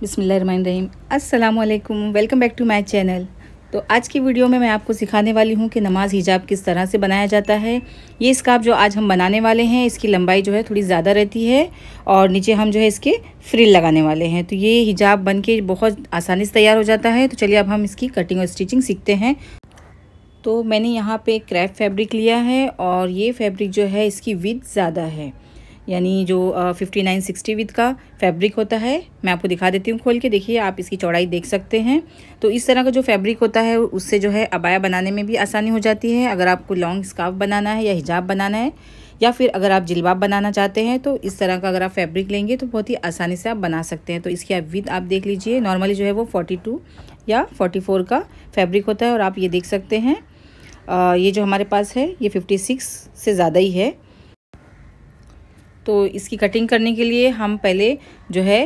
बिसमीम अल्लाम welcome back to my channel तो आज की वीडियो में मैं आपको सिखाने वाली हूँ कि नमाज हिजाब किस तरह से बनाया जाता है ये स्काप जो आज हम बनाने वाले हैं इसकी लंबाई जो है थोड़ी ज़्यादा रहती है और नीचे हम जो है इसके फ्रिल लगाने वाले हैं तो ये हिजाब बन के बहुत आसानी से तैयार हो जाता है तो चलिए अब हम इसकी कटिंग और स्टिचिंग सीखते हैं तो मैंने यहाँ पर क्रैप फैब्रिक लिया है और ये फैब्रिक जो है इसकी विथ ज़्यादा है यानी जो फिफ्टी नाइन सिक्सटी विद का फैब्रिक होता है मैं आपको दिखा देती हूँ खोल के देखिए आप इसकी चौड़ाई देख सकते हैं तो इस तरह का जो फैब्रिक होता है उससे जो है अबाया बनाने में भी आसानी हो जाती है अगर आपको लॉन्ग स्काफ बनाना है या हिजाब बनाना है या फिर अगर आप जिलवाब बनाना चाहते हैं तो इस तरह का अगर आप फैब्रिक लेंगे तो बहुत ही आसानी से आप बना सकते हैं तो इसकी आप विथ आप देख लीजिए नॉर्मली जो है वो फोर्टी टू या फोर्टी फोर का फैब्रिक होता है और आप ये देख सकते हैं आ, ये जो हमारे पास है ये फिफ्टी सिक्स से ज़्यादा ही है तो इसकी कटिंग करने के लिए हम पहले जो है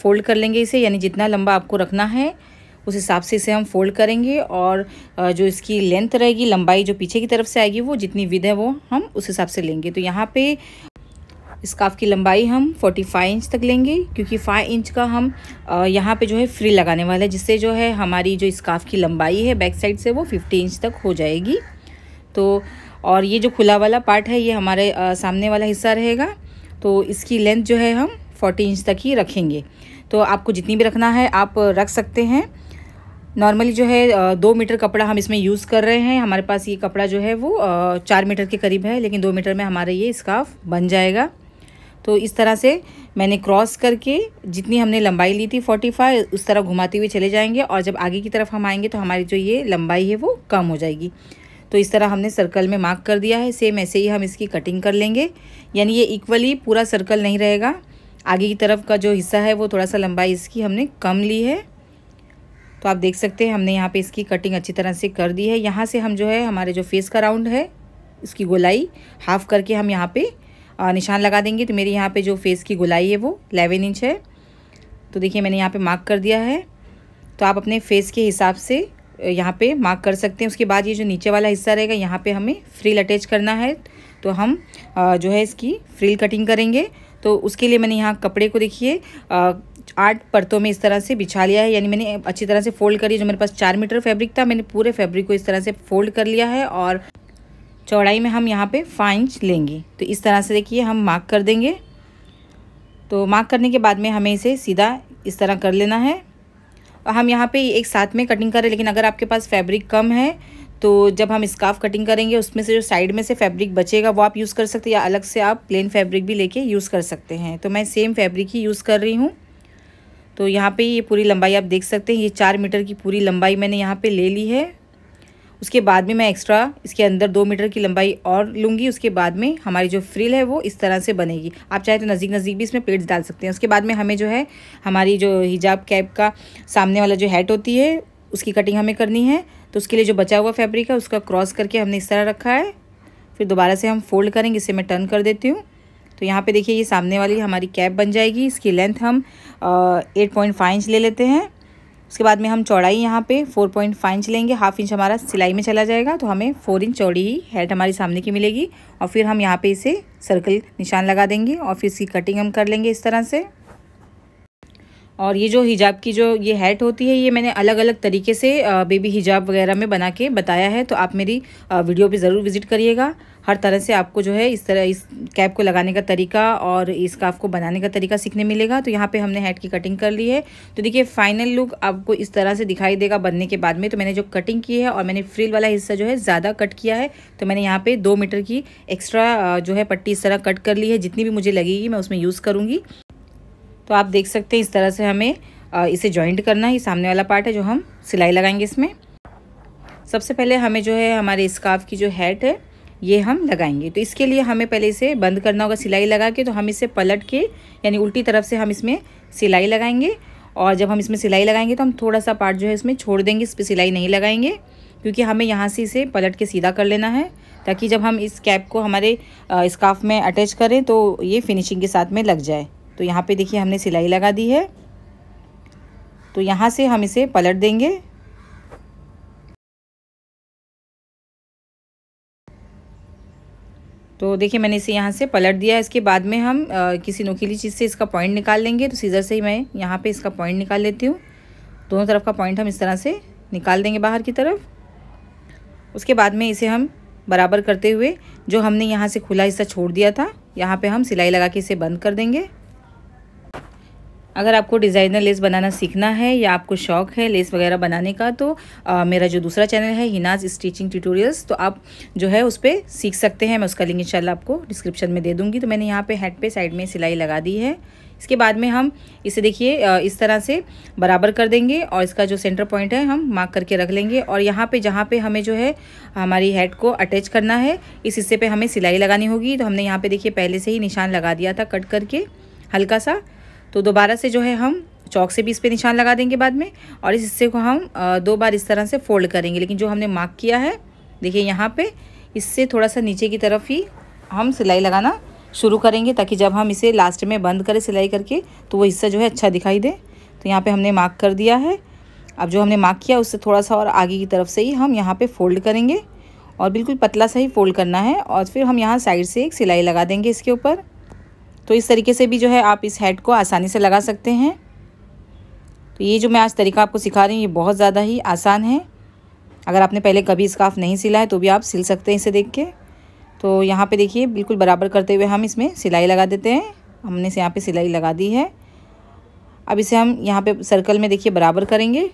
फोल्ड कर लेंगे इसे यानी जितना लंबा आपको रखना है उस हिसाब से इसे हम फोल्ड करेंगे और जो इसकी लेंथ रहेगी लंबाई जो पीछे की तरफ से आएगी वो जितनी विध है वो हम उस हिसाब से लेंगे तो यहाँ पे स्काफ की लंबाई हम 45 इंच तक लेंगे क्योंकि 5 इंच का हम यहाँ पे जो है फ्री लगाने वाला है जिससे जो है हमारी जो स्काफ की लंबाई है बैक साइड से वो 50 इंच तक हो जाएगी तो और ये जो खुला वाला पार्ट है ये हमारे सामने वाला हिस्सा रहेगा तो इसकी लेंथ जो है हम फोर्टी इंच तक ही रखेंगे तो आपको जितनी भी रखना है आप रख सकते हैं नॉर्मली जो है दो मीटर कपड़ा हम इसमें यूज़ कर रहे हैं हमारे पास ये कपड़ा जो है वो चार मीटर के करीब है लेकिन दो मीटर में हमारा ये स्काफ बन जाएगा तो इस तरह से मैंने क्रॉस करके जितनी हमने लंबाई ली थी फोर्टी फाइव उस तरह घुमाते हुए चले जाएंगे और जब आगे की तरफ हम आएंगे तो हमारी जो ये लंबाई है वो कम हो जाएगी तो इस तरह हमने सर्कल में मार्क कर दिया है सेम ऐसे ही हम इसकी कटिंग कर लेंगे यानी ये इक्वली पूरा सर्कल नहीं रहेगा आगे की तरफ का जो हिस्सा है वो थोड़ा सा लंबाई इसकी हमने कम ली है तो आप देख सकते हैं हमने यहाँ पे इसकी कटिंग अच्छी तरह से कर दी है यहाँ से हम जो है हमारे जो फेस का राउंड है इसकी गोलाई हाफ़ करके हम यहाँ पे निशान लगा देंगे तो मेरी यहाँ पे जो फेस की गोलाई है वो एलेवन इंच है तो देखिए मैंने यहाँ पे मार्क कर दिया है तो आप अपने फेस के हिसाब से यहाँ पे मार्क कर सकते हैं उसके बाद ये जो नीचे वाला हिस्सा रहेगा यहाँ पे हमें फ्रील अटैच करना है तो हम जो है इसकी फ्रील कटिंग करेंगे तो उसके लिए मैंने यहाँ कपड़े को देखिए आठ परतों में इस तरह से बिछा लिया है यानी मैंने अच्छी तरह से फोल्ड करी जो मेरे पास चार मीटर फैब्रिक था मैंने पूरे फैब्रिक को इस तरह से फोल्ड कर लिया है और चौड़ाई में हम यहाँ पे फाइव इंच लेंगे तो इस तरह से देखिए हम मार्क कर देंगे तो मार्क करने के बाद में हमें इसे सीधा इस तरह कर लेना है हम यहाँ पे एक साथ में कटिंग कर रहे हैं लेकिन अगर आपके पास फैब्रिक कम है तो जब हम स्काफ कटिंग करेंगे उसमें से जो साइड में से फैब्रिक बचेगा वो आप यूज़ कर सकते हैं या अलग से आप प्लेन फैब्रिक भी लेके यूज़ कर सकते हैं तो मैं सेम फैब्रिक ही यूज़ कर रही हूँ तो यहाँ पे ये पूरी लंबाई आप देख सकते हैं ये चार मीटर की पूरी लंबाई मैंने यहाँ पे ले ली है उसके बाद में मैं एक्स्ट्रा इसके अंदर दो मीटर की लंबाई और लूँगी उसके बाद में हमारी जो फ्रिल है वो इस तरह से बनेगी आप चाहे तो नज़दीक नज़दीक भी इसमें पेट्स डाल सकते हैं उसके बाद में हमें जो है हमारी जो हिजाब कैप का सामने वाला जो हैट होती है उसकी कटिंग हमें करनी है तो उसके लिए जो बचा हुआ फैब्रिक है उसका क्रॉस करके हमने इस तरह रखा है फिर दोबारा से हम फोल्ड करेंगे इसे मैं टर्न कर देती हूँ तो यहाँ पे देखिए ये सामने वाली हमारी कैप बन जाएगी इसकी लेंथ हम एट पॉइंट फाइव इंच ले लेते हैं उसके बाद में हम चौड़ाई यहाँ पे फोर पॉइंट फाइव इंच लेंगे हाफ इंच हमारा सिलाई में चला जाएगा तो हमें फोर इंच चौड़ी ही हेड हमारी सामने की मिलेगी और फिर हम यहाँ पे इसे सर्कल निशान लगा देंगे और फिर इसकी कटिंग हम कर लेंगे इस तरह से और ये जो हिजाब की जो ये हेट होती है ये मैंने अलग अलग तरीके से बेबी हिजाब वगैरह में बना के बताया है तो आप मेरी वीडियो पर ज़रूर विज़िट करिएगा हर तरह से आपको जो है इस तरह इस कैप को लगाने का तरीका और इसका आपको को बनाने का तरीका सीखने मिलेगा तो यहाँ पे हमने हेड की कटिंग कर ली है तो देखिए फाइनल लुक आपको इस तरह से दिखाई देगा बनने के बाद में तो मैंने जो कटिंग की है और मैंने फ्रिल वाला हिस्सा जो है ज़्यादा कट किया है तो मैंने यहाँ पर दो मीटर की एक्स्ट्रा जो है पट्टी इस तरह कट कर ली है जितनी भी मुझे लगेगी मैं उसमें यूज़ करूँगी तो आप देख सकते हैं इस तरह से हमें इसे जॉइंट करना ये सामने वाला पार्ट है जो हम सिलाई लगाएंगे इसमें सबसे पहले हमें जो है हमारे स्काफ की जो हेड है ये हम लगाएंगे तो इसके लिए हमें पहले इसे बंद करना होगा सिलाई लगा के तो हम इसे पलट के यानी उल्टी तरफ से हम इसमें सिलाई लगाएंगे और जब हम इसमें सिलाई लगाएंगे तो हम थोड़ा सा पार्ट जो है इसमें छोड़ देंगे इस पर सिलाई नहीं लगाएंगे क्योंकि हमें यहाँ से इसे पलट के सीधा कर लेना है ताकि जब हम इस कैप को हमारे स्काफ में अटैच करें तो ये फिनिशिंग के साथ में लग जाए तो यहाँ पर देखिए हमने सिलाई लगा दी है तो यहाँ से हम इसे पलट देंगे तो देखिए मैंने इसे यहाँ से पलट दिया है इसके बाद में हम आ, किसी नुकीली चीज़ से इसका पॉइंट निकाल लेंगे तो सीज़र से ही मैं यहाँ पे इसका पॉइंट निकाल लेती हूँ दोनों तरफ का पॉइंट हम इस तरह से निकाल देंगे बाहर की तरफ उसके बाद में इसे हम बराबर करते हुए जो हमने यहाँ से खुला हिस्सा छोड़ दिया था यहाँ पर हम सिलाई लगा के इसे बंद कर देंगे अगर आपको डिज़ाइनर लेस बनाना सीखना है या आपको शौक है लेस वगैरह बनाने का तो आ, मेरा जो दूसरा चैनल है हिनाज स्टिचिंग ट्यूटोरियल्स तो आप जो है उस पर सीख सकते हैं मैं उसका लिंक इंशाल्लाह आपको डिस्क्रिप्शन में दे दूँगी तो मैंने यहाँ पे हेड पे साइड में सिलाई लगा दी है इसके बाद में हम इसे देखिए इस तरह से बराबर कर देंगे और इसका जो सेंटर पॉइंट है हम मार्क करके रख लेंगे और यहाँ पे जहाँ पे हमें जो है हमारी हेड को अटैच करना है इस हिस्से पे हमें सिलाई लगानी होगी तो हमने यहाँ पे देखिए पहले से ही निशान लगा दिया था कट करके हल्का सा तो दोबारा से जो है हम चौक से भी इस पर निशान लगा देंगे बाद में और इस हिस्से को हम दो बार इस तरह से फोल्ड करेंगे लेकिन जो हमने मार्क किया है देखिए यहाँ पे इससे थोड़ा सा नीचे की तरफ ही हम सिलाई लगाना शुरू करेंगे ताकि जब हम इसे लास्ट में बंद करें सिलाई करके तो वो हिस्सा जो है अच्छा दिखाई दे तो यहाँ पे हमने मार्क कर दिया है अब जो हमने मार्क किया उससे थोड़ा सा और आगे की तरफ से ही हम यहाँ पर फोल्ड करेंगे और बिल्कुल पतला सा ही फोल्ड करना है और फिर हम यहाँ साइड से एक सिलाई लगा देंगे इसके ऊपर तो इस तरीके से भी जो है आप इस हेड को आसानी से लगा सकते हैं तो ये जो मैं आज तरीका आपको सिखा रही हूँ ये बहुत ज़्यादा ही आसान है अगर आपने पहले कभी स्काफ नहीं सिला है तो भी आप सिल सकते हैं इसे देख के तो यहाँ पे देखिए बिल्कुल बराबर करते हुए हम इसमें सिलाई लगा देते हैं हमने इसे यहाँ पे सिलाई लगा दी है अब इसे हम यहाँ पे सर्कल में देखिए बराबर करेंगे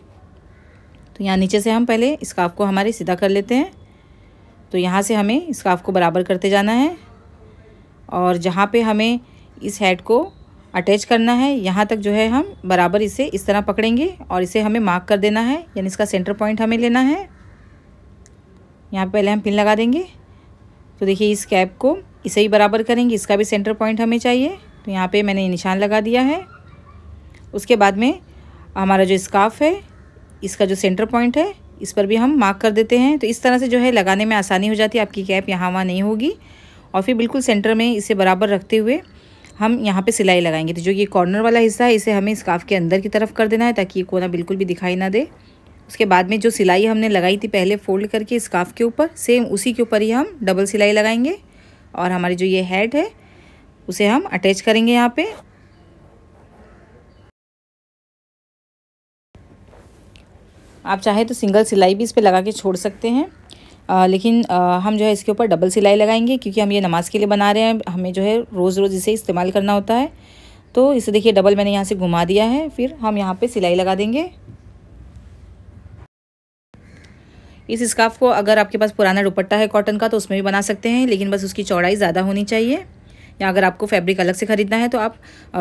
तो यहाँ नीचे से हम पहले स्काफ को हमारे सीधा कर लेते हैं तो यहाँ से हमें स्काफ को बराबर करते जाना है और जहाँ पर हमें इस हेड को अटैच करना है यहाँ तक जो है हम बराबर इसे इस तरह पकड़ेंगे और इसे हमें मार्क कर देना है यानी इसका सेंटर पॉइंट हमें लेना है यहाँ पहले हम पिन लगा देंगे तो देखिए इस कैप को इसे ही बराबर करेंगे इसका भी सेंटर पॉइंट हमें चाहिए तो यहाँ पे मैंने निशान लगा दिया है उसके बाद में हमारा जो स्काफ है इसका जो सेंटर पॉइंट है इस पर भी हम मार्क कर देते हैं तो इस तरह से जो है लगाने में आसानी हो जाती है आपकी कैप यहाँ वहाँ नहीं होगी और फिर बिल्कुल सेंटर में इसे बराबर रखते हुए हम यहाँ पे सिलाई लगाएंगे तो जो ये कॉर्नर वाला हिस्सा है इसे हमें स्काफ के अंदर की तरफ कर देना है ताकि ये कोना बिल्कुल भी दिखाई ना दे उसके बाद में जो सिलाई हमने लगाई थी पहले फोल्ड करके स्काफ के ऊपर सेम उसी के ऊपर ही हम डबल सिलाई लगाएंगे और हमारी जो ये हेड है उसे हम अटैच करेंगे यहाँ पर आप चाहे तो सिंगल सिलाई भी इस पर लगा के छोड़ सकते हैं आ, लेकिन आ, हम जो है इसके ऊपर डबल सिलाई लगाएंगे क्योंकि हम ये नमाज़ के लिए बना रहे हैं हमें जो है रोज़ रोज़ इसे इस्तेमाल करना होता है तो इसे देखिए डबल मैंने यहाँ से घुमा दिया है फिर हम यहाँ पे सिलाई लगा देंगे इस स्काफ को अगर आपके पास पुराना दुपट्टा है कॉटन का तो उसमें भी बना सकते हैं लेकिन बस उसकी चौड़ाई ज़्यादा होनी चाहिए या अगर आपको फैब्रिक अलग से ख़रीदना है तो आप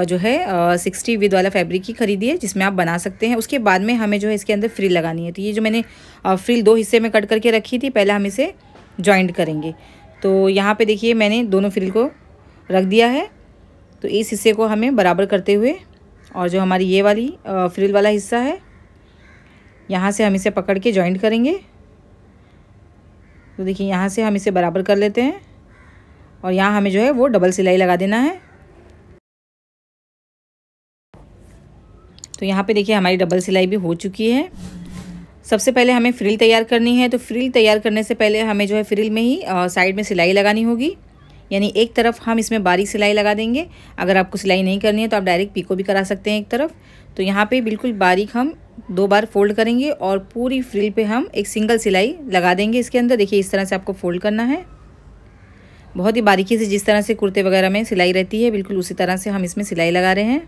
जो है सिक्सटी विद वाला फैब्रिक ही खरीदिए जिसमें आप बना सकते हैं उसके बाद में हमें जो है इसके अंदर फ्रिल लगानी है तो ये जो मैंने फ्रिल दो हिस्से में कट करके रखी थी पहले हम इसे जॉइंट करेंगे तो यहाँ पर देखिए मैंने दोनों फ्रिल को रख दिया है तो इस हिस्से को हमें बराबर करते हुए और जो हमारी ये वाली फ्रिल वाला हिस्सा है यहाँ से हम इसे पकड़ के जॉइंट करेंगे तो देखिए यहाँ से हम इसे बराबर कर लेते हैं और यहाँ हमें जो है वो डबल सिलाई लगा देना है तो यहाँ पे देखिए हमारी डबल सिलाई भी हो चुकी है सबसे पहले हमें फ्रिल तैयार करनी है तो फ्रिल तैयार करने से पहले हमें जो है फ्रिल में ही साइड में सिलाई लगानी होगी यानी एक तरफ हम इसमें बारीक सिलाई लगा देंगे अगर आपको सिलाई नहीं करनी है तो आप डायरेक्ट पीको भी करा सकते हैं एक तरफ तो यहाँ पे बिल्कुल बारीक हम दो बार फोल्ड करेंगे और पूरी फ्रिल पे हम एक सिंगल सिलाई लगा देंगे इसके अंदर देखिए इस तरह से आपको फोल्ड करना है बहुत ही बारीकी से जिस तरह से कुर्ते वगैरह में सिलाई रहती है बिल्कुल उसी तरह से हम इसमें सिलाई लगा रहे हैं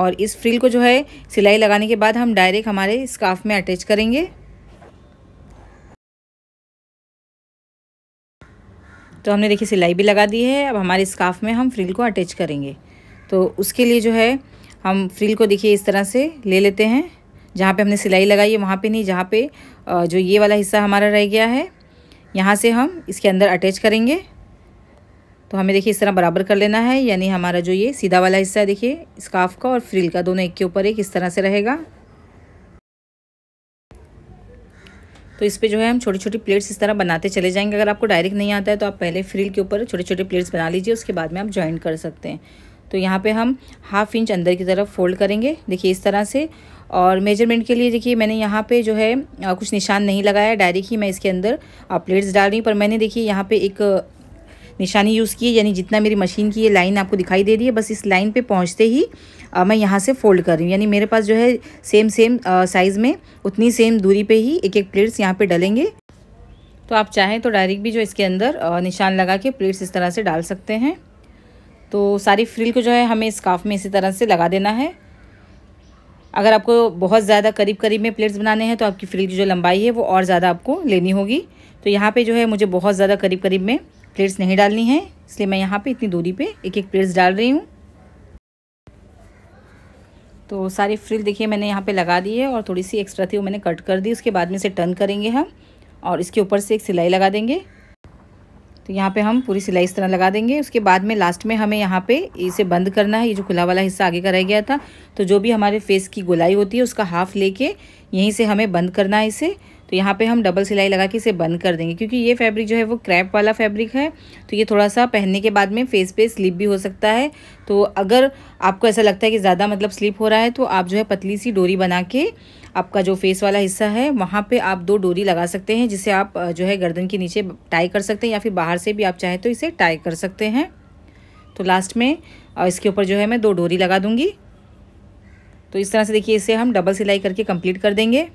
और इस फ्रिल को जो है सिलाई लगाने के बाद हम डायरेक्ट हमारे स्काफ में अटैच करेंगे तो हमने देखिए सिलाई भी लगा दी है अब हमारे स्काफ में हम फ्रिल को अटैच करेंगे तो उसके लिए जो है हम फ्रिल को देखिए इस तरह से ले लेते हैं जहाँ पे हमने सिलाई लगाई है वहाँ पे नहीं जहाँ पे जो ये वाला हिस्सा हमारा रह गया है यहाँ से हम इसके अंदर अटैच करेंगे तो हमें देखिए इस तरह बराबर कर लेना है यानी हमारा जो ये सीधा वाला हिस्सा है देखिए स्काफ का और फ्रिल का दोनों एक के ऊपर एक इस तरह से रहेगा तो इस पर जो है हम छोटी छोटी प्लेट्स इस तरह बनाते चले जाएंगे अगर आपको डायरेक्ट नहीं आता है तो आप पहले फ्रिल के ऊपर छोटे छोटे प्लेट्स बना लीजिए उसके बाद में आप ज्वाइन कर सकते हैं तो यहाँ पे हम हाफ इंच अंदर की तरफ फोल्ड करेंगे देखिए इस तरह से और मेजरमेंट के लिए देखिए मैंने यहाँ पे जो है कुछ निशान नहीं लगाया डायरेक्ट ही मैं इसके अंदर प्लेट्स डाल रही पर मैंने देखिए यहाँ पे एक निशानी यूज़ की है यानी जितना मेरी मशीन की ये लाइन आपको दिखाई दे रही है बस इस लाइन पे पहुँचते ही आ, मैं यहाँ से फोल्ड कर रही हूँ यानी मेरे पास जो है सेम सेम साइज़ में उतनी सेम दूरी पर ही एक एक प्लेट्स यहाँ पर डलेंगे तो आप चाहें तो डायरेक्ट भी जो इसके अंदर निशान लगा के प्लेट्स इस तरह से डाल सकते हैं तो सारी फ्रिल को जो है हमें स्काफ में इसी तरह से लगा देना है अगर आपको बहुत ज़्यादा करीब करीब में प्लेट्स बनाने हैं तो आपकी फ्रिल की जो लंबाई है वो और ज़्यादा आपको लेनी होगी तो यहाँ पे जो है मुझे बहुत ज़्यादा करीब करीब में प्लेट्स नहीं डालनी है इसलिए मैं यहाँ पे इतनी दूरी पे एक एक प्लेट्स डाल रही हूँ तो सारी फ्रिल देखिए मैंने यहाँ पर लगा दी है और थोड़ी सी एक्स्ट्रा थी वो मैंने कट कर दी उसके बाद में इसे टर्न करेंगे हम और इसके ऊपर से एक सिलाई लगा देंगे तो यहाँ पे हम पूरी सिलाई इस तरह लगा देंगे उसके बाद में लास्ट में हमें यहाँ पे इसे बंद करना है ये जो खुला वाला हिस्सा आगे का रह गया था तो जो भी हमारे फेस की गोलाई होती है उसका हाफ लेके यहीं से हमें बंद करना है इसे तो यहाँ पे हम डबल सिलाई लगा के इसे बंद कर देंगे क्योंकि ये फैब्रिक जो है वो क्रैप वाला फैब्रिक है तो ये थोड़ा सा पहनने के बाद में फेस पे स्लिप भी हो सकता है तो अगर आपको ऐसा लगता है कि ज़्यादा मतलब स्लिप हो रहा है तो आप जो है पतली सी डोरी बना के आपका जो फेस वाला हिस्सा है वहाँ पर आप दो डोरी लगा सकते हैं जिसे आप जो है गर्दन के नीचे टाई कर सकते हैं या फिर बाहर से भी आप चाहें तो इसे टाई कर सकते हैं तो लास्ट में इसके ऊपर जो है मैं दो डोरी लगा दूँगी तो इस तरह से देखिए इसे हम डबल सिलाई करके कंप्लीट कर देंगे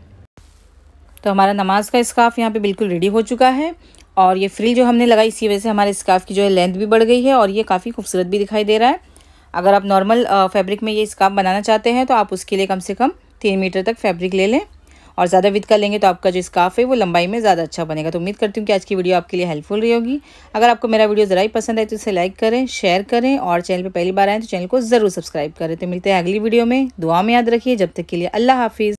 तो हमारा नमाज का स्काफ यहाँ पे बिल्कुल रेडी हो चुका है और ये फ्रिल जो हमने लगाई इसी वजह से हमारे स्काफ की जो है लेंथ भी बढ़ गई है और ये काफ़ी खूबसूरत भी दिखाई दे रहा है अगर आप नॉर्मल फैब्रिक में ये स्काफ बनाना चाहते हैं तो आप उसके लिए कम से कम तीन मीटर तक फैब्रिक ले लें और ज़्यादा विद का लेंगे तो आपका जो स्काफ है वो लंबाई में ज़्यादा अच्छा बनेगा तो उम्मीद करती हूँ कि आज की वीडियो आपके लिए हेल्पफुल रही होगी अगर आपको मेरा वीडियो ज़रा ही पसंद आए तो इसे लाइक करें शेयर करें और चैनल पर पहली बार आएँ तो चैनल को ज़रूर सब्सक्राइब करें तो मिलते हैं अगली वीडियो में दुआ में याद रखिए जब तक के लिए अल्लाह हाफिज़